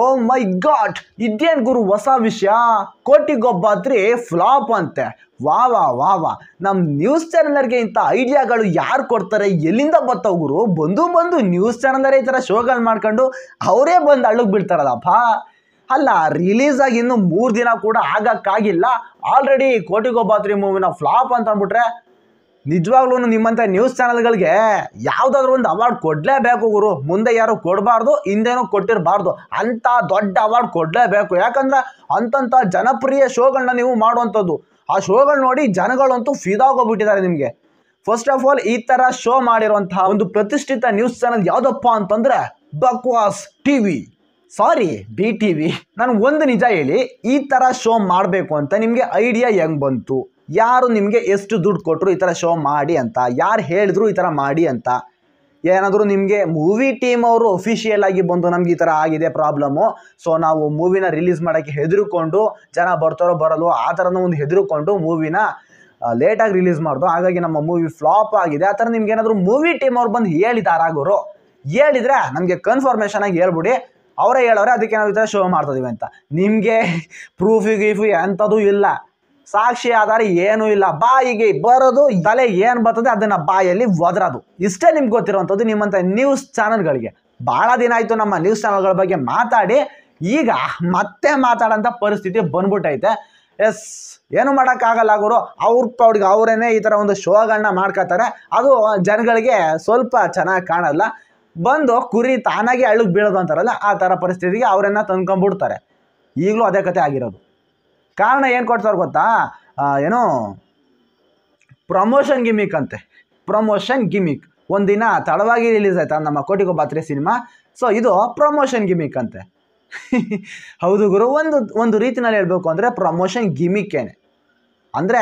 ಓ ಮೈ god ಇದೇನ್ ಗುರು ಹೊಸ ವಿಷಯ ಕೋಟಿ ಗೊಬ್ಬಾತ್ರಿ ಫ್ಲಾಪ್ ಅಂತೆ ವಾ ವಾ ವಾ ವಾ ನಮ್ಮ ನ್ಯೂಸ್ ಚಾನಲರ್ಗೆ ಇಂಥ ಐಡಿಯಾಗಳು ಯಾರು ಕೊಡ್ತಾರೆ ಎಲ್ಲಿಂದ ಬರ್ತಾವ ಗುರು ಬಂದು ಬಂದು ನ್ಯೂಸ್ ಚಾನಲರೇ ಈ ಥರ ಶೋಗಳು ಮಾಡ್ಕೊಂಡು ಅವರೇ ಬಂದು ಅಳುಗ್ ಬಿಡ್ತಾರಲ್ಲಪ್ಪ ಅಲ್ಲ ರಿಲೀಸ್ ಆಗಿ ಇನ್ನೂ ಮೂರು ದಿನ ಕೂಡ ಆಗಕ್ಕಾಗಿಲ್ಲ ಆಲ್ರೆಡಿ ಗೊಬ್ಬಾತ್ರಿ ಮೂವಿನ ಫ್ಲಾಪ್ ಅಂತ ಅಂದ್ಬಿಟ್ರೆ ನಿಜವಾಗ್ಲೂ ನಿಮ್ಮಂಥ ನ್ಯೂಸ್ ಚಾನಲ್ಗಳಿಗೆ ಯಾವುದಾದ್ರೂ ಒಂದು ಅವಾರ್ಡ್ ಕೊಡಲೇಬೇಕು ಗುರು ಮುಂದೆ ಯಾರು ಕೊಡಬಾರ್ದು ಹಿಂದೇನು ಕೊಟ್ಟಿರಬಾರ್ದು ಅಂಥ ದೊಡ್ಡ ಅವಾರ್ಡ್ ಕೊಡಲೇಬೇಕು ಯಾಕಂದ್ರೆ ಅಂತಂಥ ಜನಪ್ರಿಯ ಶೋಗಳನ್ನ ನೀವು ಮಾಡುವಂಥದ್ದು ಆ ಶೋಗಳು ನೋಡಿ ಜನಗಳಂತೂ ಫೀದಾಗೋಗ್ಬಿಟ್ಟಿದ್ದಾರೆ ನಿಮಗೆ ಫಸ್ಟ್ ಆಫ್ ಆಲ್ ಈ ಥರ ಶೋ ಮಾಡಿರುವಂತಹ ಒಂದು ಪ್ರತಿಷ್ಠಿತ ನ್ಯೂಸ್ ಚಾನಲ್ ಯಾವುದಪ್ಪ ಅಂತಂದರೆ Bakwas T V sorry B T V ನಾನು ಒಂದು ನಿಜ ಹೇಳಿ ಈ ಥರ ಶೋ ಮಾಡಬೇಕು ಅಂತ ನಿಮಗೆ ಐಡಿಯಾ ಹೆಂಗೆ ಬಂತು ಯಾರು ನಿಮಗೆ ಎಷ್ಟು ದುಡ್ಡು ಕೊಟ್ಟರು ಈ ಥರ ಶೋ ಮಾಡಿ ಅಂತ ಯಾರು ಹೇಳಿದ್ರು ಈ ಥರ ಮಾಡಿ ಅಂತ ಏನಾದರೂ ನಿಮಗೆ ಮೂವಿ ಟೀಮ್ ಅವರು ಅಫಿಷಿಯಲ್ ಆಗಿ ಬಂದು ನಮ್ಗೆ ಈ ಥರ ಆಗಿದೆ ಪ್ರಾಬ್ಲಮ್ಮು ಸೊ ನಾವು ಮೂವಿನ ರಿಲೀಸ್ ಮಾಡೋಕ್ಕೆ ಹೆದರುಕೊಂಡು ಜನ ಬರ್ತಾರೋ ಬರಲ್ವೋ ಆ ಥರನೂ ಒಂದು ಹೆದರುಕೊಂಡು ಮೂವಿನ ಲೇಟಾಗಿ ರಿಲೀಸ್ ಮಾಡ್ದು ಹಾಗಾಗಿ ನಮ್ಮ ಮೂವಿ ಫ್ಲಾಪ್ ಆಗಿದೆ ಆ ಥರ ನಿಮ್ಗೆ ಏನಾದರೂ ಮೂವಿ ಟೀಮ್ ಅವ್ರು ಬಂದು ಆಗೋರು ಹೇಳಿದರೆ ನಮಗೆ ಕನ್ಫರ್ಮೇಷನ್ ಆಗಿ ಹೇಳ್ಬಿಡಿ ಅವರೇ ಹೇಳೋರೆ ಅದಕ್ಕೆ ನಾವು ಈ ಥರ ಶೋ ಮಾಡ್ತಿದ್ದೀವಿ ಅಂತ ನಿಮಗೆ ಪ್ರೂಫ್ ಗೀಫು ಎಂಥದ್ದು ಇಲ್ಲ ಸಾಕ್ಷಿ ಆಧಾರ ಏನೂ ಇಲ್ಲ ಬಾಯಿಗೆ ಬರೋದು ತಲೆ ಏನು ಬರ್ತದೆ ಅದನ್ನು ಬಾಯಲ್ಲಿ ಒದರೋದು ಇಷ್ಟೇ ನಿಮ್ಗೆ ಗೊತ್ತಿರುವಂಥದ್ದು ನಿಮ್ಮಂಥ ನ್ಯೂಸ್ ಚಾನಲ್ಗಳಿಗೆ ಭಾಳ ದಿನ ಆಯಿತು ನಮ್ಮ ನ್ಯೂಸ್ ಚಾನಲ್ಗಳ ಬಗ್ಗೆ ಮಾತಾಡಿ ಈಗ ಮತ್ತೆ ಮಾತಾಡೋಂಥ ಪರಿಸ್ಥಿತಿ ಬಂದ್ಬಿಟ್ಟೈತೆ ಎಸ್ ಏನು ಮಾಡೋಕ್ಕಾಗಲ್ಲ ಗುರು ಅವ್ರ ಅವ್ರಿಗೆ ಅವರೇನೆ ಈ ಥರ ಒಂದು ಶೋಗಳನ್ನ ಮಾಡ್ಕೋತಾರೆ ಅದು ಜನಗಳಿಗೆ ಸ್ವಲ್ಪ ಚೆನ್ನಾಗಿ ಕಾಣಲ್ಲ ಬಂದು ಕುರಿ ತಾನಾಗಿ ಅಳುಗ್ ಬೀಳೋದು ಅಂತಾರಲ್ಲ ಆ ಥರ ಪರಿಸ್ಥಿತಿಗೆ ಅವರನ್ನು ತಂದ್ಕೊಂಡ್ಬಿಡ್ತಾರೆ ಈಗಲೂ ಅದೇ ಕತೆ ಆಗಿರೋದು ಕಾರಣ ಏನು ಕೊಡ್ತಾರೆ ಗೊತ್ತಾ ಏನು ಪ್ರಮೋಷನ್ ಗಿಮಿಕ್ ಅಂತೆ ಪ್ರಮೋಷನ್ ಗಿಮಿಕ್ ಒಂದಿನ ತಡವಾಗಿ ರಿಲೀಸ್ ಆಯ್ತಾ ನಮ್ಮ ಕೋಟಿಗೊಬ್ಬ ಬಾತ್ರೆ ಸಿನಿಮಾ ಸೊ ಇದು ಪ್ರಮೋಷನ್ ಗಿಮಿಕ್ ಅಂತೆ ಹೌದು ಗುರು ಒಂದು ಒಂದು ರೀತಿನಲ್ಲಿ ಹೇಳಬೇಕು ಅಂದರೆ ಪ್ರಮೋಷನ್ ಗಿಮಿಕ್ಕೇನೆ ಅಂದರೆ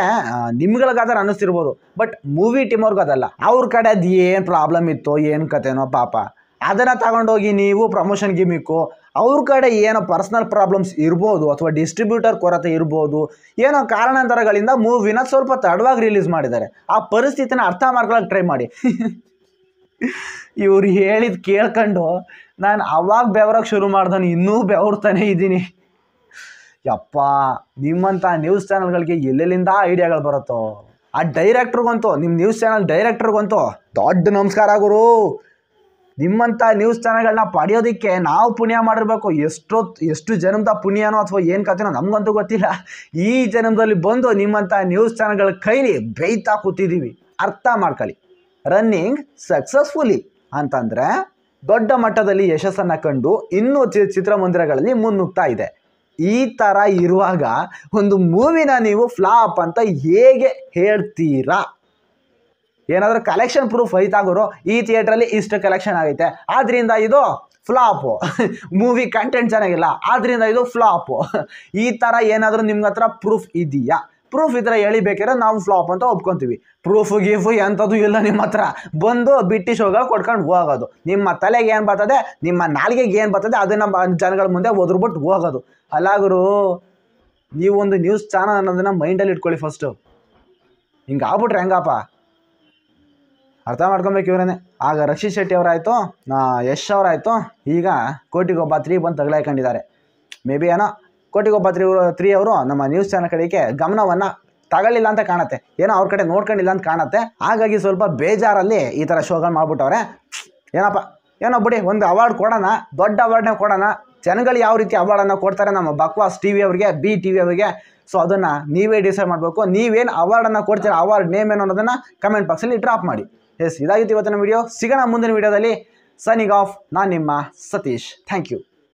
ನಿಮ್ಗಳಿಗಾದ್ರೆ ಅನ್ನಿಸ್ತಿರ್ಬೋದು ಬಟ್ ಮೂವಿ ಟೀಮ್ ಅದಲ್ಲ ಅವ್ರ ಕಡೆ ಅದು ಏನು ಪ್ರಾಬ್ಲಮ್ ಇತ್ತು ಏನು ಕತೆನೋ ಪಾಪ ಅದನ್ನು ತಗೊಂಡೋಗಿ ನೀವು ಪ್ರಮೋಷನ್ ಗಿಮಿಕ್ಕು ಅವ್ರ ಕಡೆ ಏನೋ ಪರ್ಸ್ನಲ್ ಪ್ರಾಬ್ಲಮ್ಸ್ ಇರ್ಬೋದು ಅಥವಾ ಡಿಸ್ಟ್ರಿಬ್ಯೂಟರ್ ಕೊರತೆ ಇರ್ಬೋದು ಏನೋ ಕಾರಣಾಂತರಗಳಿಂದ ಮೂವಿನ ಸ್ವಲ್ಪ ತಡವಾಗಿ ರಿಲೀಸ್ ಮಾಡಿದ್ದಾರೆ ಆ ಪರಿಸ್ಥಿತಿನ ಅರ್ಥ ಮಾಡ್ಕೊಳಕ್ಕೆ ಟ್ರೈ ಮಾಡಿ ಇವ್ರು ಹೇಳಿದ್ ಕೇಳ್ಕೊಂಡು ನಾನು ಅವಾಗ ಬೆವರಕ್ಕೆ ಶುರು ಮಾಡ್ದಾನೆ ಇನ್ನೂ ಬೆವರ್ತಾನೆ ಇದ್ದೀನಿ ಯಪ್ಪ ನಿಮ್ಮಂಥ ನ್ಯೂಸ್ ಚಾನಲ್ಗಳಿಗೆ ಎಲ್ಲೆಲ್ಲಿಂದ ಐಡಿಯಾಗಳು ಬರುತ್ತೋ ಆ ಡೈರೆಕ್ಟ್ರಿಗಂತೂ ನಿಮ್ಮ ನ್ಯೂಸ್ ಚಾನಲ್ ಡೈರೆಕ್ಟ್ರಿಗಂತೂ ದೊಡ್ಡ ನಮಸ್ಕಾರ ಗುರು ನಿಮ್ಮಂಥ ನ್ಯೂಸ್ ಚಾನಲ್ಗಳನ್ನ ಪಡೆಯೋದಕ್ಕೆ ನಾವು ಪುಣ್ಯ ಮಾಡಿರ್ಬೇಕು ಎಷ್ಟೊತ್ತು ಎಷ್ಟು ಜನ್ಮದ ಪುಣ್ಯನೋ ಅಥವಾ ಏನು ಕಥೆನೋ ನಮಗಂತೂ ಗೊತ್ತಿಲ್ಲ ಈ ಜನ್ಮದಲ್ಲಿ ಬಂದು ನಿಮ್ಮಂಥ ನ್ಯೂಸ್ ಚಾನಲ್ಗಳ ಕೈಲಿ ಬೇಯ್ತಾ ಕೂತಿದ್ದೀವಿ ಅರ್ಥ ಮಾಡ್ಕೊಳ್ಳಿ ರನ್ನಿಂಗ್ ಸಕ್ಸಸ್ಫುಲಿ ಅಂತಂದರೆ ದೊಡ್ಡ ಮಟ್ಟದಲ್ಲಿ ಯಶಸ್ಸನ್ನು ಕಂಡು ಇನ್ನೂ ಚಿ ಚಿತ್ರಮಂದಿರಗಳಲ್ಲಿ ಮುನ್ನುಗ್ತಾ ಇದೆ ಈ ಥರ ಇರುವಾಗ ಒಂದು ಮೂವಿನ ನೀವು ಫ್ಲಾಪ್ ಅಂತ ಹೇಗೆ ಹೇಳ್ತೀರಾ ಏನಾದರೂ ಕಲೆಕ್ಷನ್ ಪ್ರೂಫ್ ಐತಾ ಈ ಥಿಯೇಟ್ರಲ್ಲಿ ಇಷ್ಟು ಕಲೆಕ್ಷನ್ ಆಗೈತೆ ಆದ್ದರಿಂದ ಇದು ಫ್ಲಾಪು ಮೂವಿ ಕಂಟೆಂಟ್ ಚೆನ್ನಾಗಿಲ್ಲ ಆದ್ದರಿಂದ ಇದು ಫ್ಲಾಪು ಈ ಥರ ಏನಾದರೂ ನಿಮ್ಗೆ ಹತ್ರ ಪ್ರೂಫ್ ಇದೆಯಾ ಪ್ರೂಫ್ ಇದ್ರೆ ಥರ ನಾವು ಫ್ಲಾಪ್ ಅಂತ ಒಪ್ಕೊಂತೀವಿ ಪ್ರೂಫ್ ಗೀಫು ಎಂಥದ್ದು ಇಲ್ಲ ನಿಮ್ಮ ಹತ್ರ ಬಂದು ಬಿಟ್ಟಿ ಶೋಗಳು ಕೊಟ್ಕೊಂಡು ಹೋಗೋದು ನಿಮ್ಮ ತಲೆಗೆ ಏನು ಬರ್ತದೆ ನಿಮ್ಮ ನಾಲ್ಗೆಗೆ ಏನು ಬರ್ತದೆ ಅದನ್ನು ಜನಗಳ ಮುಂದೆ ಒದ್ರುಬಿಟ್ಟು ಹೋಗೋದು ಅಲ್ಲಾಗರು ನೀವೊಂದು ನ್ಯೂಸ್ ಚಾನಲ್ ಅನ್ನೋದನ್ನ ಮೈಂಡಲ್ಲಿ ಇಟ್ಕೊಳ್ಳಿ ಫಸ್ಟು ಹಿಂಗೆ ಆಗ್ಬಿಟ್ರೆ ಹೆಂಗಪ್ಪ ಅರ್ಥ ಮಾಡ್ಕೊಬೇಕು ಇವರೇನೆ ಆಗ ರಕ್ಷಿತ್ ಶೆಟ್ಟಿ ಅವರಾಯಿತು ಯಶ್ ಅವರಾಯ್ತು ಈಗ ಕೋಟಿಗೊಬ್ಬ ತ್ರೀ ಬಂದು ತಗಲಾಯ್ಕೊಂಡಿದ್ದಾರೆ ಮೇ ಬಿ ಏನೋ ಕೋಟಿಗೊಬ್ಬ ತ್ರೀ ತ್ರೀ ಅವರು ನಮ್ಮ ನ್ಯೂಸ್ ಚಾನಲ್ ಕಡೆಗೆ ಗಮನವನ್ನು ತಗೊಳ್ಳಿಲ್ಲ ಅಂತ ಕಾಣುತ್ತೆ ಏನೋ ಅವ್ರ ಕಡೆ ನೋಡ್ಕೊಂಡಿಲ್ಲ ಅಂತ ಕಾಣುತ್ತೆ ಹಾಗಾಗಿ ಸ್ವಲ್ಪ ಬೇಜಾರಲ್ಲಿ ಈ ಥರ ಶೋಗಳು ಮಾಡ್ಬಿಟ್ಟವ್ರೆ ಏನಪ್ಪ ಏನೋ ಬಿಡಿ ಒಂದು ಅವಾರ್ಡ್ ಕೊಡೋಣ ದೊಡ್ಡ ಅವಾರ್ಡ್ನೇ ಕೊಡೋಣ ಜನಗಳು ಯಾವ ರೀತಿ ಅವಾರ್ಡನ್ನು ಕೊಡ್ತಾರೆ ನಮ್ಮ ಬಕ್ವಾಸ್ ಟಿ ವಿ ಅವರಿಗೆ ಬಿ ಟಿ ವಿ ಅವರಿಗೆ ಸೊ ಅದನ್ನು ನೀವೇ ಡಿಸೈಡ್ ಮಾಡಬೇಕು ನೀವೇನು ಅವಾರ್ಡನ್ನು ಕೊಡ್ತೀರ ಅವಾರ್ಡ್ ನೇಮ್ ಏನು ಅನ್ನೋದನ್ನು ಕಮೆಂಟ್ ಬಾಕ್ಸಲ್ಲಿ ಡ್ರಾಪ್ ಮಾಡಿ ಎಸ್ ಇದಾಗಿತ್ತು ಇವತ್ತಿನ ವಿಡಿಯೋ ಸಿಗೋಣ ಮುಂದಿನ ವಿಡಿಯೋದಲ್ಲಿ ಸನಿಗ್ ಆಫ್ ನಾನು ನಿಮ್ಮ ಸತೀಶ್ ಥ್ಯಾಂಕ್ ಯು